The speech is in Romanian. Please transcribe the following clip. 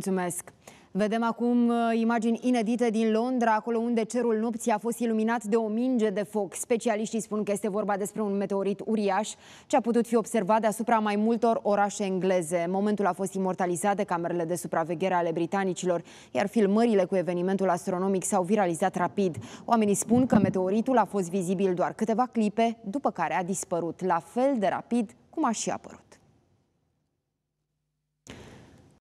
Mulțumesc! Vedem acum uh, imagini inedite din Londra, acolo unde cerul nopții a fost iluminat de o minge de foc. Specialiștii spun că este vorba despre un meteorit uriaș ce a putut fi observat deasupra mai multor orașe engleze. Momentul a fost imortalizat de camerele de supraveghere ale britanicilor, iar filmările cu evenimentul astronomic s-au viralizat rapid. Oamenii spun că meteoritul a fost vizibil doar câteva clipe, după care a dispărut la fel de rapid cum a și apărut.